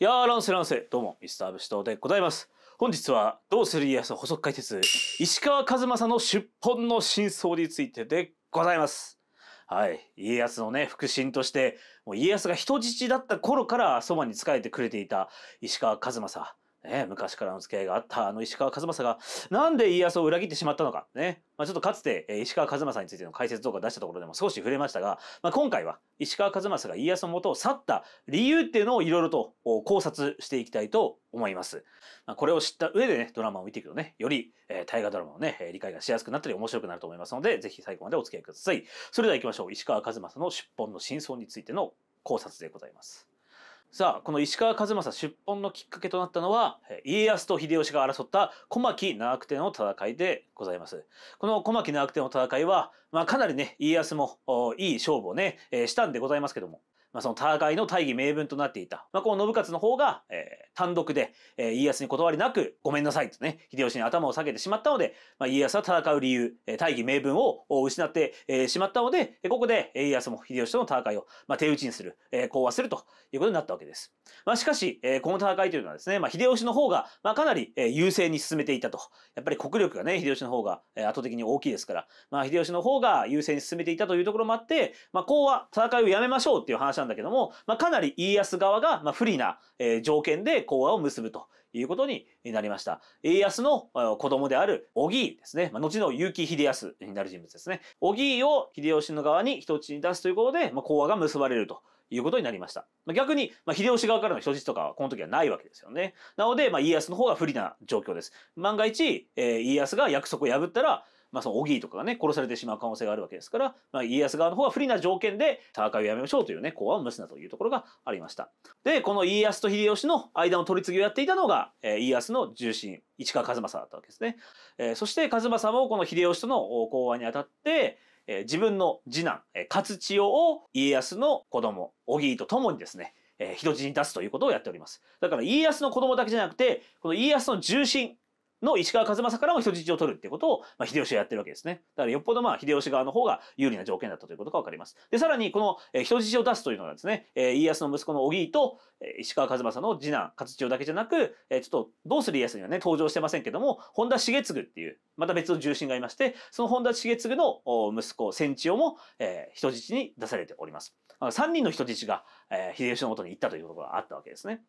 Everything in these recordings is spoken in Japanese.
いやー、ランセランセ、どうも、ミスター武士堂でございます。本日は、どうする家康補足解説、石川和正の出本の真相についてでございます。はい。家康のね、腹心として、もう家康が人質だった頃からそばに仕えてくれていた石川和正。ね、昔からの付き合いがあったあの石川数正がなんで家康を裏切ってしまったのか、ねまあ、ちょっとかつて、え石川数正についての解説動画出したところでも少し触れましたが、まあ、今回は石川数正が家康の元を去った理由っていうのをいろいろと考察していきたいと思います。まあ、これを知った上でねドラマを見ていくとねより、えー、大河ドラマのね理解がしやすくなったり面白くなると思いますので是非最後までお付き合いください。それでは行きましょう石川数正の出奔の真相についての考察でございます。さあこの石川数正出奔のきっかけとなったのは家康と秀吉が争った小牧長久手の戦いでございますこの小牧長久手の戦いは、まあ、かなりね家康もいい勝負をね、えしたんでございますけどもまあ、その互いの大義名分となっていた、まあ、この信勝の方が、えー、単独で、えー、家康に断りなくごめんなさいとね秀吉に頭を下げてしまったので、まあ、家康は戦う理由、えー、大義名分を失って、えー、しまったのでここで家康も秀吉との戦いを、まあ、手打ちにする、えー、講和するということになったわけです、まあ、しかし、えー、この戦いというのはですね、まあ、秀吉の方が、まあ、かなり、えー、優勢に進めていたとやっぱり国力がね秀吉の方が、えー、圧倒的に大きいですから、まあ、秀吉の方が優勢に進めていたというところもあって、まあ、講和戦いをやめましょうっていう話なんだけども、まあ、かなり家康側が、ま不利な、え条件で講和を結ぶということになりました。家康の子供である小木ですね、まあ、後の結城秀康になる人物ですね。小木を秀吉の側に人質に出すということで、まあ、講和が結ばれると。いうことになりました。逆に、まあ、秀吉側からの人質とかはこの時はないわけですよね。なので、まあ、家康の方が不利な状況です。万が一、えー、家康が約束を破ったら、まあ、そのオギーとかがね殺されてしまう可能性があるわけですから、まあ、家康側の方は不利な条件で戦いをやめましょうというね講和を結んだというところがありました。でこの家康と秀吉の間の取り次ぎをやっていたのが、えー、家康の重臣市川一政だったわけですね。えー、そして一政もこの秀吉との講和にあたってえ自分の次男、え勝千代を家康の子供小木と共にですね、え人質に出すということをやっておりますだから家康の子供だけじゃなくてこの家康の重臣の石川数正からも人質を取るってことを、まあ、秀吉はやってるわけですね。だからよっぽどまあ秀吉側の方が有利な条件だったということがわかります。で、さらにこの、えー、人質を出すというのはですね、えー、家康の息子の小木と、えー、石川数正の次男勝千代だけじゃなく、えー、ちょっとどうする家康にはね、登場してませんけども、本田重次っていう、また別の重臣がいまして、その本田重次の息子、千千代も、えー、人質に出されております。三人の人質が、えー、秀吉のもとに行ったということがあったわけですね。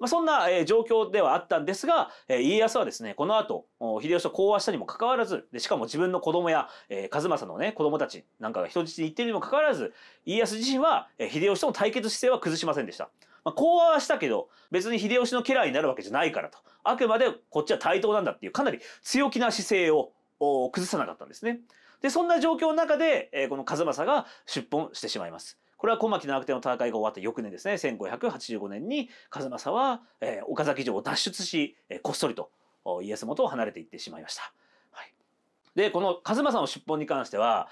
まあ、そんな、え状況ではあったんですが、え家康はですねこの後秀吉と講和したにもかかわらずでしかも自分の子供や、えー、和正のね子供たちなんかが人質に行ってるにもかかわらず家康自身は、え秀吉との対決姿勢は崩しませんでした。まあ、講和はしたけど別に秀吉の家来になるわけじゃないからとあくまでこっちは対等なんだっていうかなり強気な姿勢を崩さなかったんですね。でそんな状況の中で、えー、この数正が出奔してしまいます。これは小牧の悪天の戦いが終わった翌年ですね、1585年に風正は、えー、岡崎城を脱出し、えー、こっそりと家康元を離れていってしまいました。はい、で、この風正の出奔に関しては、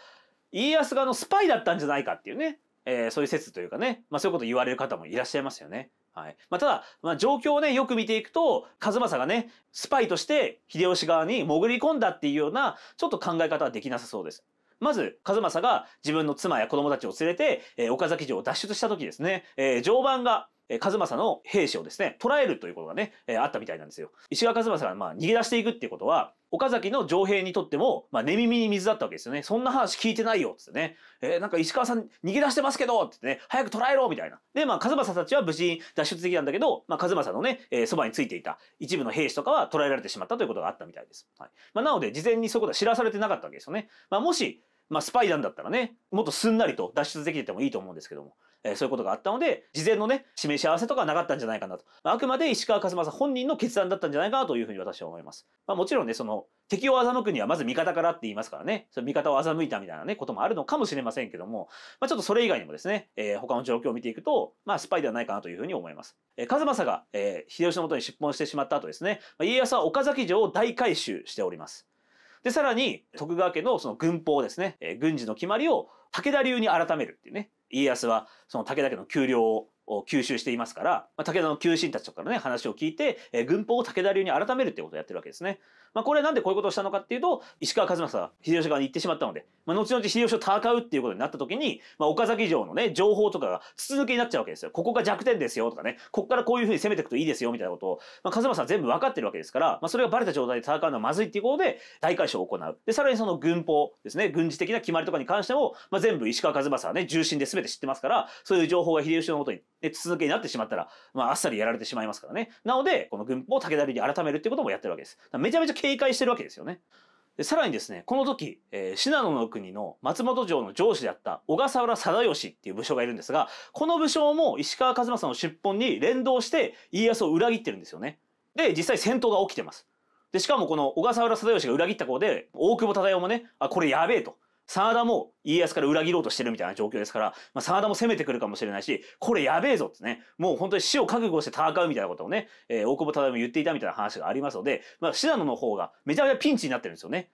家康側のスパイだったんじゃないかっていうね、えー、そういう説というかね、まあそういうこと言われる方もいらっしゃいますよね。はい。まあ、ただ、まあ、状況をね、よく見ていくと、数正がね、スパイとして秀吉側に潜り込んだっていうような、ちょっと考え方はできなさそうです。まず、数正が自分の妻や子供たちを連れて、えー、岡崎城を脱出した時ですね、えー、常磐がえ、和正の兵士をですね、捕らえるということがね、えー、あったみたいなんですよ。石川和正がまあ逃げ出していくっていうことは、岡崎の城兵にとっても、まあ、寝耳に水だったわけですよね。そんな話聞いてないよっつってね。えー、なんか石川さん逃げ出してますけどってね、早く捕らえろみたいな。で、まあ、和正たちは無事に脱出できたんだけど、まあ、和正のね、えー、そばについていた一部の兵士とかは捕らえられてしまったということがあったみたいです。はい。まあ、なので、事前にそういうことは知らされてなかったわけですよね。まあ、もし、まあ、スパイなんだったらね、もっとすんなりと脱出できててもいいと思うんですけども。えー、そういうことがあったので、事前のね、示し合わせとかなかったんじゃないかなと。まあ、あくまで石川和正本人の決断だったんじゃないかなというふうに私は思います。まあ、もちろんね、その、敵を欺くにはまず味方からって言いますからね、その味方を欺いたみたいなね、こともあるのかもしれませんけども、まあ、ちょっとそれ以外にもですね、えー、他の状況を見ていくと、まあ、スパイではないかなというふうに思います。えー、和正が、えー、秀吉のもとに出奔してしまった後ですね、まあ、家康は岡崎城を大改修しております。で、さらに、徳川家のその軍法ですね、えー、軍事の決まりを武田流に改めるっていうね家康はその武田家の給料を吸収していますから、まあ、武田の旧臣たちとかのね話を聞いて、えー、軍法を武田流に改めるってことをやってるわけですね。まあ、これなんでこういうことをしたのかっていうと石川数正秀吉側に行ってしまったので、まあ、後々秀吉と戦うっていうことになった時に、まあ、岡崎城のね情報とかが筒抜けになっちゃうわけですよここが弱点ですよとかねここからこういうふうに攻めていくといいですよみたいなことを、まあ、数正は全部分かってるわけですから、まあ、それがバレた状態で戦うのはまずいっていうことで大改修を行うでさらにその軍法ですね軍事的な決まりとかに関しても、まあ、全部石川数正はね重心で全て知ってますからそういう情報が秀吉のもとにで筒抜けになってしまったら、まあ、あっさりやられてしまいますからね。なので、この軍法を武田流に改めるっていうこともやってるわけです。めちゃめちゃ警戒してるわけですよね。でさらにですね、この時、えー、信濃の国の松本城の城主であった小笠原貞義っていう武将がいるんですが、この武将も石川数正の出奔に連動して家康を裏切ってるんですよね。で、実際戦闘が起きてます。で、しかもこの小笠原貞義が裏切った子で、大久保忠世もね、あ、これやべえと。真田も家康から裏切ろうとしてるみたいな状況ですから、まあ、真田も攻めてくるかもしれないし、これやべえぞってね、もう本当に死を覚悟して戦うみたいなことをね、えー、大久保忠も言っていたみたいな話がありますので、まあ、信濃の方がめちゃめちゃピンチになってるんですよね。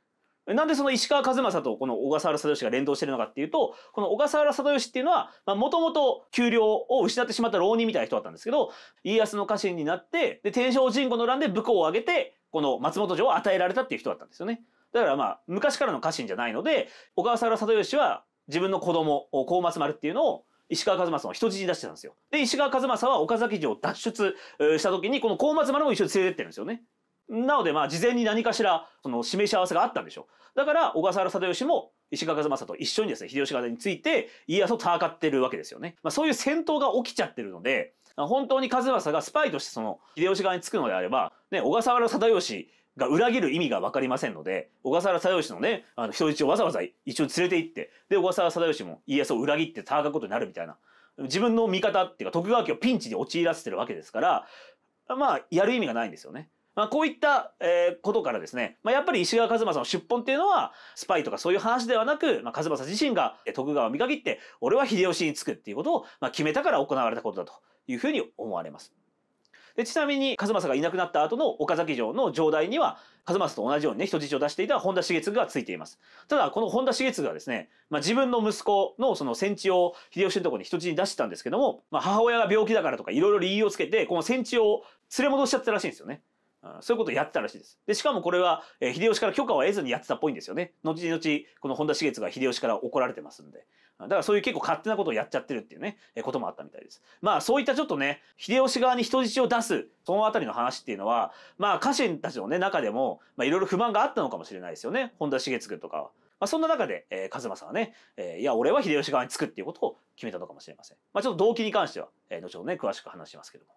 なんでその石川一正とこの小笠原里義が連動してるのかっていうと、この小笠原里義っていうのは、もともと給料を失ってしまった浪人みたいな人だったんですけど、家康の家臣になって、で、天正神護の乱で武功を挙げて、この松本城を与えられたっていう人だったんですよね。だからまあ昔からの家臣じゃないので小笠原里義は自分の子供高松丸っていうのを石川一正の人質に出してたんですよ。で石川一正は岡崎城を脱出した時にこの高松丸も一緒に連れてってるんですよね。なのでまあ事前に何かしらその示し合わせがあったんでしょう。だから小笠原里義も石川一正と一緒にですね秀吉方について家康と戦ってるわけですよね。まあ、そういう戦闘が起きちゃってるので本当に一正がスパイとしてその秀吉側につくのであれば、ね、小笠原里義が裏切る意味が分かりませんので小笠原定義のねあの人質をわざわざ一応連れて行ってで小笠原定義も家康を裏切って戦うことになるみたいな自分の味方っていうか徳川家をピンチに陥らせてるわけですからまあやる意味がないんですよね。まあ、こういった、えー、ことからですね、まあ、やっぱり石川一馬さんの出奔っていうのは、スパイとかそういう話ではなく、まあ、一馬さん自身が徳川を見限って、俺は秀吉につくっていうことを、まあ、決めたから行われたことだというふうに思われます。でちなみに数正がいなくなった後の岡崎城の城代には数正と同じようにね人質を出していた本田重次がついていますただこの本田重次はですね、まあ、自分の息子のその戦地を秀吉のとこに人質に出してたんですけども、まあ、母親が病気だからとかいろいろ理由をつけてこの戦地を連れ戻しちゃったらしいんですよねそういうことをやってたらしいです。で、しかもこれは、えー、秀吉から許可を得ずにやってたっぽいんですよね。後々、この本田茂が秀吉から怒られてますんで。だからそういう結構勝手なことをやっちゃってるっていうね、えー、こともあったみたいです。まあそういったちょっとね、秀吉側に人質を出す、そのあたりの話っていうのは、まあ家臣たちのね、中でも、まあいろいろ不満があったのかもしれないですよね。本田茂君とかは。まあ、そんな中で、えー、和んはね、えー、いや、俺は秀吉側につくっていうことを決めたのかもしれません。まあちょっと動機に関しては、えー、後ほどね、詳しく話しますけども。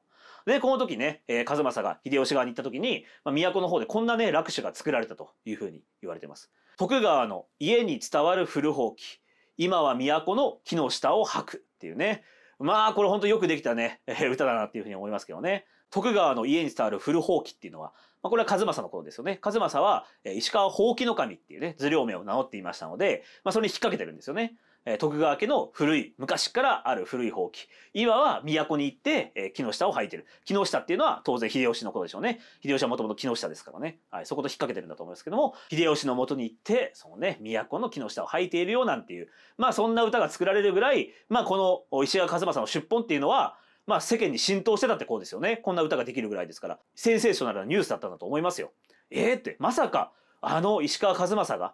で、この時ね、えー、和正が秀吉側に行った時に、まあ、都の方でこんなね、落首が作られたというふうに言われてます。徳川の家に伝わる古法器。今は都の木の下を吐くっていうね。まあ、これほんとよくできたね、えー、歌だなっていうふうに思いますけどね。徳川の家に伝わる古法器っていうのは、まあ、これは和正のことですよね。和正は、えー、石川法器の神っていうね、頭領名を名乗っていましたので、まあ、それに引っ掛けてるんですよね。徳川家の古い昔からある古い法今は都に行って、え木下を履いてる木下っていうのは当然秀吉のことでしょうね秀吉はもともと木下ですからね、はい、そこと引っ掛けてるんだと思いますけども秀吉のもとに行ってそのね都の木下を履いているよなんていうまあそんな歌が作られるぐらい、まあ、この石川数正の出本っていうのはまあ世間に浸透してたってこうですよねこんな歌ができるぐらいですからセンセーショナルなニュースだったんだと思いますよ。えー、ってまさかあの石川数正が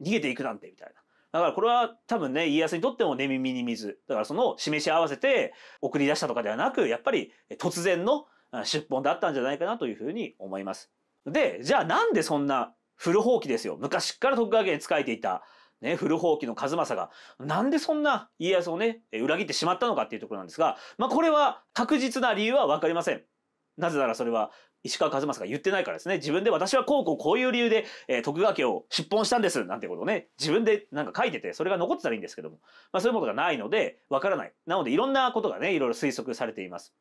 逃げていくなんてみたいな。だからこれは多分ね、家康にとっても寝耳に水。だからその示し合わせて送り出したとかではなく、やっぱり突然の出本だったんじゃないかなというふうに思います。で、じゃあなんでそんな古放棄ですよ。昔から徳川家に仕えていた、ね、古放棄の数正が、なんでそんな家康をね、裏切ってしまったのかっていうところなんですが、まあこれは確実な理由はわかりません。なぜならそれは石川数正が言ってないからですね自分で私はこうこうこういう理由で、え徳川家を出奔したんですなんてことをね自分でなんか書いててそれが残ってたらいいんですけども、まあ、そういうことがないのでわからないなのでいろんなことがねいろいろ推測されています。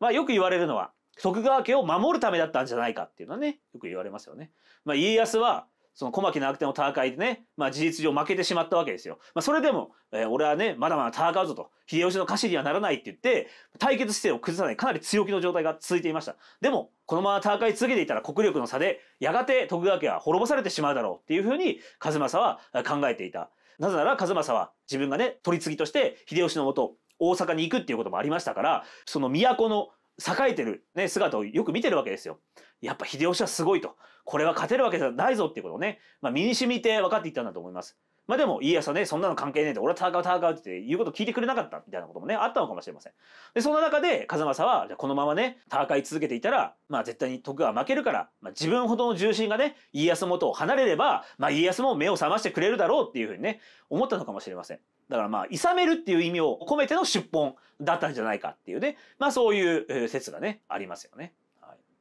まあ、よく言われるのは徳川家を守るためだったんじゃないかっていうのはねよく言われますよね。まあ、家康はその小牧の悪天を戦いでね、まあ、事実上負けてしまったわけですよ。まあ、それでも、えー、俺はねまだまだ戦うぞと秀吉の家臣にはならないって言って対決姿勢を崩さないかなり強気の状態が続いていました。でもこのまま戦い続けていたら国力の差でやがて徳川家は滅ぼされてしまうだろうっていうふうに数正は考えていた。なぜなら数正は自分がね取り次ぎとして秀吉のもと大阪に行くっていうこともありましたからその都の栄えてる、ね、姿をよく見てるわけですよ。やっぱ秀吉はすごいとこれは勝てるわけじゃないぞっていうことをね、まあ、身に染みて分かっていったんだと思います。まあでも家康はねそんなの関係ねえで俺は戦う戦うって言うこと聞いてくれなかったみたいなこともねあったのかもしれません。でそんな中で風政はじゃこのままね戦い続けていたら、まあ、絶対に徳川負けるから、まあ、自分ほどの重心がね家康元を離れれば、まあ、家康も目を覚ましてくれるだろうっていうふうにね思ったのかもしれません。だからまあ、いさめるっていう意味を込めての出本だったんじゃないかっていうね、まあそういう説がね、ありますよね。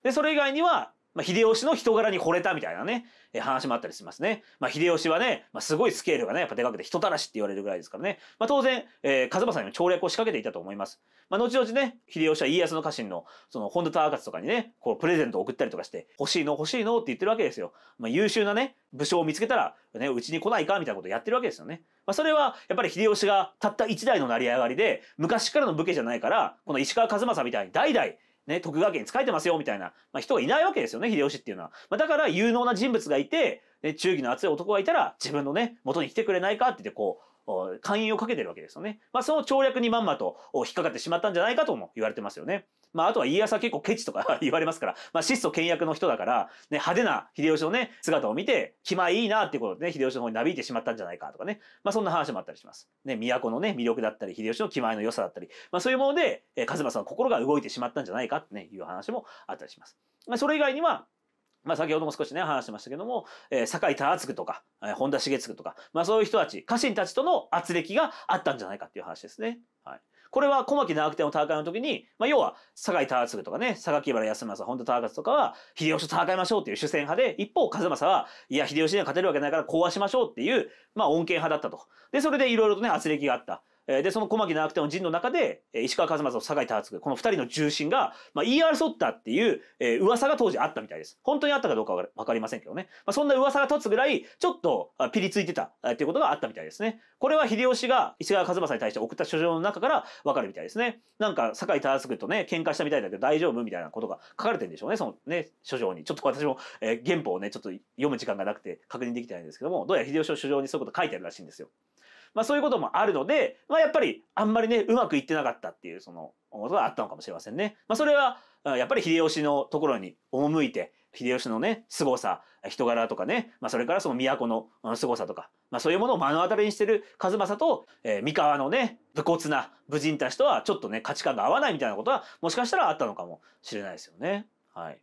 で、それ以外には、まあ、秀吉の人柄に惚れたみたいなね、えー、話もあったりしますね。まあ、秀吉はね、まあ、すごいスケールがね、やっぱでかくて人たらしって言われるぐらいですからね。まあ、当然、えー、風間さんにも調略を仕掛けていたと思います。まあ、後々ね、秀吉は家康の家臣の、その、本田忠勝とかにね、こう、プレゼントを送ったりとかして、欲しいの欲しいのって言ってるわけですよ。まあ、優秀なね、武将を見つけたら、ね、うちに来ないかみたいなことをやってるわけですよね。まあ、それは、やっぱり秀吉がたった一代の成り上がりで、昔からの武家じゃないから、この石川数正みたいに代々、ね、徳川家に仕えてますよみたいな、まあ、人がいないわけですよね秀吉っていうのは、まあ、だから有能な人物がいて、ね、忠義の熱い男がいたら自分のね元に来てくれないかって言ってこう勧誘をかけてるわけですよね、まあ、その調略にまんまと引っかかってしまったんじゃないかとも言われてますよね。まあ、あとは家康は結構ケチとか 言われますから、まあ、質素倹約の人だから、ね、派手な秀吉のね、姿を見て、気前いいなっていうことでね、秀吉の方になびいてしまったんじゃないかとかね、まあ、そんな話もあったりします。ね、都のね、魅力だったり、秀吉の気前の良さだったり、まあ、そういうもので、えー、和正の心が動いてしまったんじゃないかってね、いう話もあったりします。まあ、それ以外には、まあ先ほども少しね話しましたけども、えー、酒井忠次とか、えー、本田重次とか、まあそういう人たち、家臣たちとの圧力があったんじゃないかっていう話ですね。はい。これは小牧長久手の戦いの時に、まあ、要は酒井忠次とかね榊原康政本田忠勝とかは秀吉と戦いましょうっていう主戦派で一方一正はいや秀吉には勝てるわけないから講和しましょうっていう、まあ、恩恵派だったと。でそれでいろいろとね圧力があった。で、その小牧長久手の陣の中で、石川一正と酒井忠次、この二人の重臣が、まあ、言い争ったっていう、えー、噂が当時あったみたいです。本当にあったかどうかはわかりませんけどね。まあ、そんな噂が立つぐらい、ちょっとピリついてたっていうことがあったみたいですね。これは秀吉が石川一正に対して送った書状の中からわかるみたいですね。なんか、酒井忠次とね、喧嘩したみたいだけど大丈夫みたいなことが書かれてるんでしょうね、そのね、書状に。ちょっと私も、えー、原本をね、ちょっと読む時間がなくて確認できてないんですけども、どうやら秀吉の書状にそういうこと書いてあるらしいんですよ。まあ、そういうこともあるので、まあ、やっぱりあんまりねうまくいってなかったっていうそのことがあったのかもしれませんね。まあ、それはやっぱり秀吉のところに赴いて秀吉のね凄さ人柄とかね、まあ、それからその都の凄さとか、まあ、そういうものを目の当たりにしてる数正と、えー、三河のね武骨な武人たちとはちょっとね価値観が合わないみたいなことはもしかしたらあったのかもしれないですよね。はい、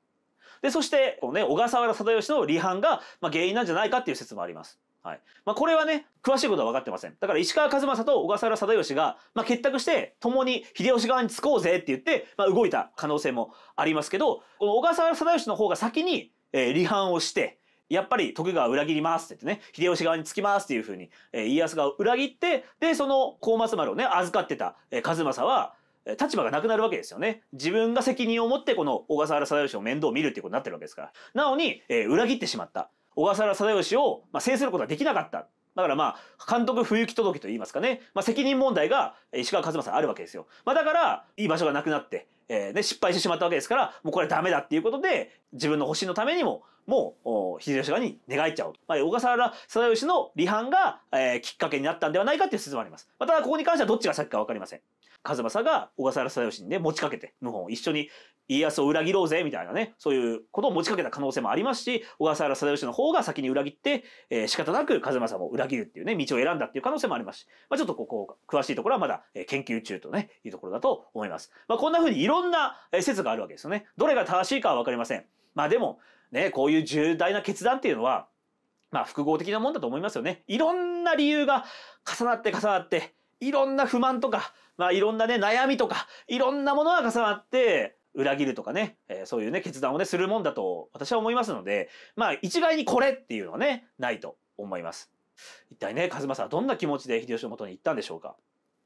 でそしてこの、ね、小笠原貞義の離反が、まあ、原因なんじゃないかっていう説もあります。はい。まあ、これはね、詳しいことは分かってません。だから石川数正と小笠原定義が、まあ、結託して共に秀吉側につこうぜって言って、まあ、動いた可能性もありますけど、この小笠原定義の方が先に、えー、離反をして、やっぱり徳川裏切りますって言ってね、秀吉側につきますっていうふうに、えー、家康が裏切って、で、その高松丸をね、預かってた、えー、一正は、立場がなくなるわけですよね。自分が責任を持ってこの小笠原定義の面倒を見るっていうことになってるわけですから。なのに、えー、裏切ってしまった。小笠原定義を、ま制することができなかった。だからまあ、監督不行き届きと言いますかね、まあ、責任問題が石川和正あるわけですよ。まあ、だから、いい場所がなくなって、えー、ね、失敗してしまったわけですから、もうこれダメだっていうことで、自分の保身のためにも、もう、秀吉側に寝返っちゃおうと。まあ、小笠原貞義の離反が、えー、きっかけになったんではないかっていう説もあります。まあ、ただ、ここに関してはどっちが先かわかりません。数正が小笠原貞義にね、持ちかけて、もう一緒に家康を裏切ろうぜ、みたいなね、そういうことを持ちかけた可能性もありますし、小笠原貞義の方が先に裏切って、えー、仕方なく風正も裏切るっていうね、道を選んだっていう可能性もありますし、まあ、ちょっとここ、詳しいところはまだ、えー、研究中とね、いうところだと思います。まあ、こんな風にいろんな説があるわけですよね。どれが正しいかは分かりません。まあでも、ね、こういう重大な決断っていうのは、まあ複合的なもんだと思いますよね。いろんな理由が重なって重なって、いろんな不満とか、まあいろんなね、悩みとか、いろんなものが重なって、裏切るとかね、えー、そういうね、決断をね、するもんだと私は思いますので、まあ一概にこれっていうのはね、ないと思います。一体ね、和正はどんな気持ちで秀吉のもとに行ったんでしょうか。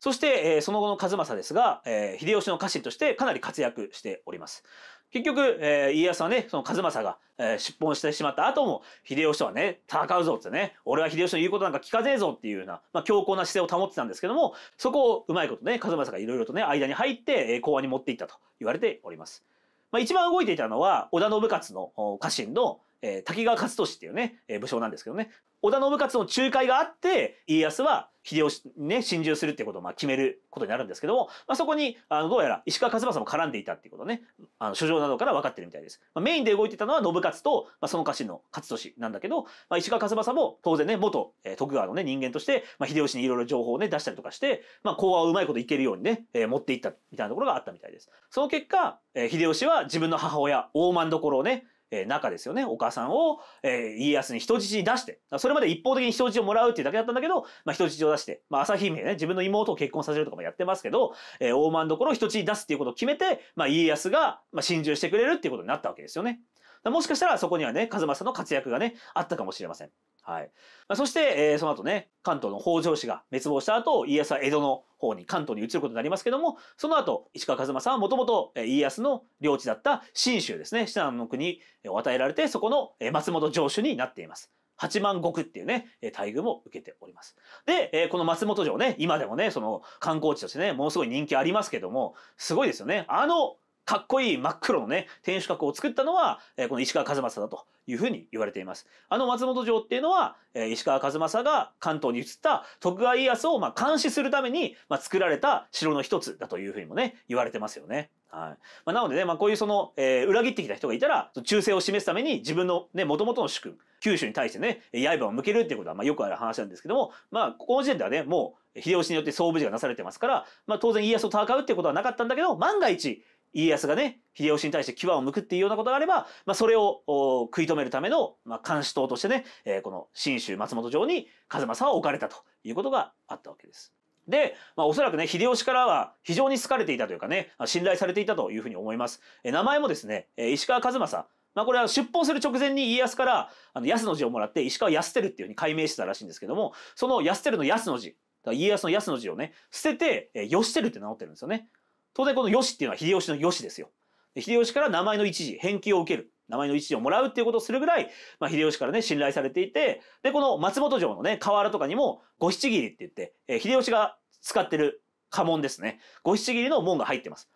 そして、えその後の和正ですが、え秀吉の家臣としてかなり活躍しております。結局、え家康はね、その和正が、え出奔してしまった後も、秀吉とはね、戦うぞってね、俺は秀吉の言うことなんか聞かねえぞっていうような、まあ、強硬な姿勢を保ってたんですけども、そこをうまいことね、和正がいろいろとね、間に入って、え講和に持っていったと言われております。まあ、一番動いていたのは、織田信勝の家臣の、え滝川勝利っていうね、え武将なんですけどね、織田信勝の仲介があって家康は秀吉にね心中するっていうことをまあ決めることになるんですけども、まあ、そこにあのどうやら石川勝正も絡んでいたっていうことねあの書状などから分かってるみたいです、まあ、メインで動いてたのは信勝と、まあ、その家臣の勝利なんだけど、まあ、石川勝正も当然ね元、え徳川のね人間として、まあ、秀吉にいろいろ情報をね出したりとかして、まあ、講話をうまいこといけるようにね、えー、持っていったみたいなところがあったみたいですその結果、えー、秀吉は自分の母親大満所をねえ中ですよねお母さんを、えー、家康に人質に出してそれまで一方的に人質をもらうっていうだけだったんだけど、まあ、人質を出して、まあ、朝姫ね自分の妹を結婚させるとかもやってますけど、えー、大間どころを人質に出すっていうことを決めて、まあ、家康が、まあ、心中してくれるっていうことになったわけですよね。もしかしたらそこにはね、数正の活躍がね、あったかもしれません。はいまあ、そして、えー、その後ね関東の北条氏が滅亡した後家康は江戸の方に関東に移ることになりますけどもその後石川一馬さんはもともと家康の領地だった信州ですね信濃の国を与えられてそこの松本城主になっています。八万石っていうね、待遇も受けております。で、えこの松本城ね、今でもね、その観光地としてね、ものすごい人気ありますけども、すごいですよね。あのかっこいい真っ黒のね、天守閣を作ったのは、えこの石川数正だというふうに言われています。あの松本城っていうのは、え石川数正が関東に移った徳川家康をま監視するために、ま作られた城の一つだというふうにもね、言われてますよね。はいまあ、なのでね、まあ、こういうその、えー、裏切ってきた人がいたら忠誠を示すために自分のねもともとの主君九州に対してね刃を向けるっていうことはまあよくある話なんですけども、まあ、ここの時点ではねもう秀吉によって総武事がなされてますから、まあ、当然家康と戦うっていうことはなかったんだけど万が一家康がね秀吉に対して牙をむくっていうようなことがあれば、まあ、それを食い止めるための、まあ、監視塔としてね、えー、この信州松本城に風政は置かれたということがあったわけです。で、まあ、おそらくね、秀吉からは非常に好かれていたというかね、信頼されていたというふうに思います。え名前もですね、え石川数正。まあ、これは出奔する直前に家康から、あの、安の字をもらって、石川安るっていうふうに改名してたらしいんですけども、その安るの安の字、家康の安の字をね、捨てて、えー、義るって名乗ってるんですよね。当然この義っていうのは秀吉の義ですよ。秀吉から名前の一字、返金を受ける。名前の一字をもらうっていうことをするぐらい、まあ、秀吉からね、信頼されていて、で、この松本城のね、河原とかにも、五七切って言って、えー、秀吉が使ってる家紋ですね。五七切の門が入ってます。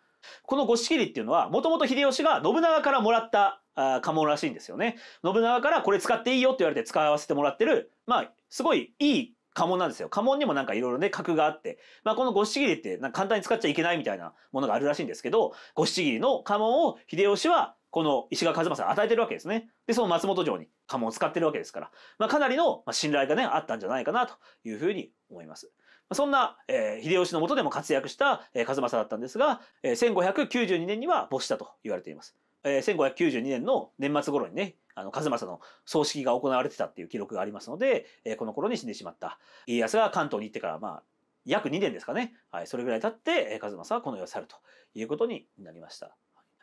この五七切っていうのは、もともと秀吉が信長からもらった家紋らしいんですよね。信長からこれ使っていいよって言われて使わせてもらってる、まあ、すごいいい家紋なんですよ。家紋にもなんかいろいろね、格があって、まあこの五七切ってなんか簡単に使っちゃいけないみたいなものがあるらしいんですけど、五七切の家紋を秀吉はこの石川一正に与えてるわけですね。で、その松本城に家紋を使ってるわけですから、まあかなりの信頼がね、あったんじゃないかなというふうに思います。そんな、えー、秀吉のもとでも活躍した、えー、正だったんですが、えー、1592年には没したと言われています。えー、1592年の年末頃にね、あの、数正の葬式が行われてたっていう記録がありますので、えー、この頃に死んでしまった。家康が関東に行ってから、まあ、約2年ですかね。はい、それぐらい経って、えー、数正はこの世を去るということになりました。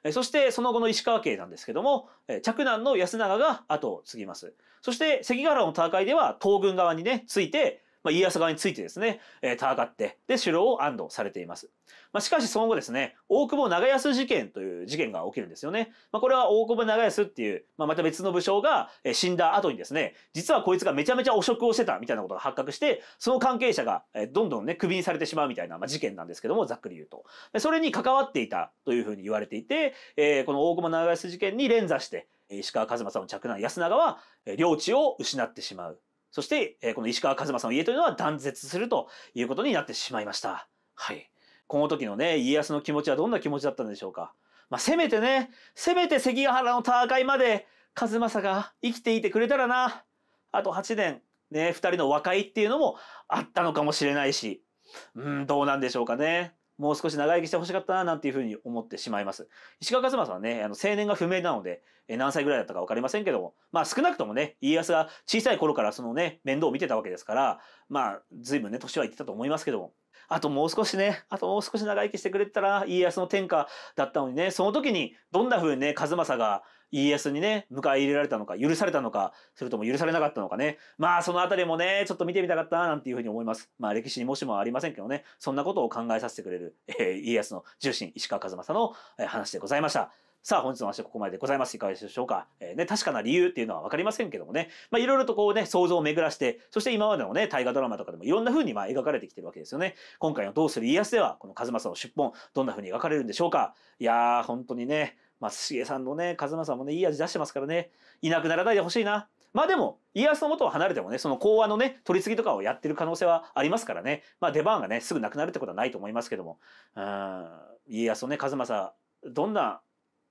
えそしてその後の石川家なんですけども、え嫡男の安永が後を継ぎます。そして関ヶ原の戦いでは東軍側にね、ついてまあ、家康側についてですね、えー、戦って、で、城を安堵されています。まあ、しかしその後ですね、大久保長安事件という事件が起きるんですよね。まあ、これは大久保長安っていう、まあ、また別の武将が死んだ後にですね、実はこいつがめちゃめちゃ汚職をしてたみたいなことが発覚して、その関係者がどんどんね、クビにされてしまうみたいな、ま事件なんですけども、ざっくり言うと。それに関わっていたというふうに言われていて、えー、この大久保長安事件に連座して、石川数正の嫡男安永は領地を失ってしまう。そして、えこの石川和馬さんの家というのは断絶するということになってしまいました。はい。この時のね、家康の気持ちはどんな気持ちだったんでしょうか。まあ、せめてね、せめて関ヶ原の戦いまで、和正が生きていてくれたらな。あと8年、ね、2人の和解っていうのもあったのかもしれないし、うん、どうなんでしょうかね。もう少し長生きしてほしかったななんていうふうに思ってしまいます。石川勝正はね、あの青年が不明なので、え何歳ぐらいだったか分かりませんけども、まあ少なくともね、家康が小さい頃からそのね、面倒を見てたわけですから、まあ随分ね、年はいってたと思いますけども。あともう少しね、あともう少し長生きしてくれたら、家康の天下だったのにね、その時にどんな風にね、数正が家康にね、迎え入れられたのか、許されたのか、それとも許されなかったのかね。まあ、そのあたりもね、ちょっと見てみたかったな、なんていうふうに思います。まあ、歴史にもしもありませんけどね、そんなことを考えさせてくれる、えー、家康の重臣、石川一正の、えー、話でございました。さあ、本日の話はここまででございます。いかがでしょうか。えー、ね、確かな理由っていうのは分かりませんけどもね、まあ、いろいろとこうね、想像を巡らして、そして今までのね、大河ドラマとかでもいろんな風にまあ描かれてきてるわけですよね。今回のどうする家康では、この和正の出本、どんな風に描かれるんでしょうか。いやー、本当にね、しげさんのね、和正さんもね、いい味出してますからね、いなくならないでほしいな。まあでも、家康の元を離れてもね、その講和のね、取り次ぎとかをやってる可能性はありますからね、まあ出番がね、すぐなくなるってことはないと思いますけども、うん、家康とね、和正、どんな、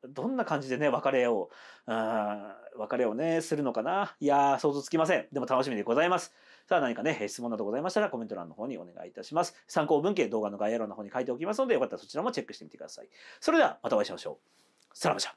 どんな感じでね、別れを、うん、別れをね、するのかな。いやー、想像つきません。でも楽しみでございます。さあ何かね、質問などございましたらコメント欄の方にお願いいたします。参考文献、動画の概要欄の方に書いておきますので、よかったらそちらもチェックしてみてください。それではまたお会いしましょう。さらばじゃ。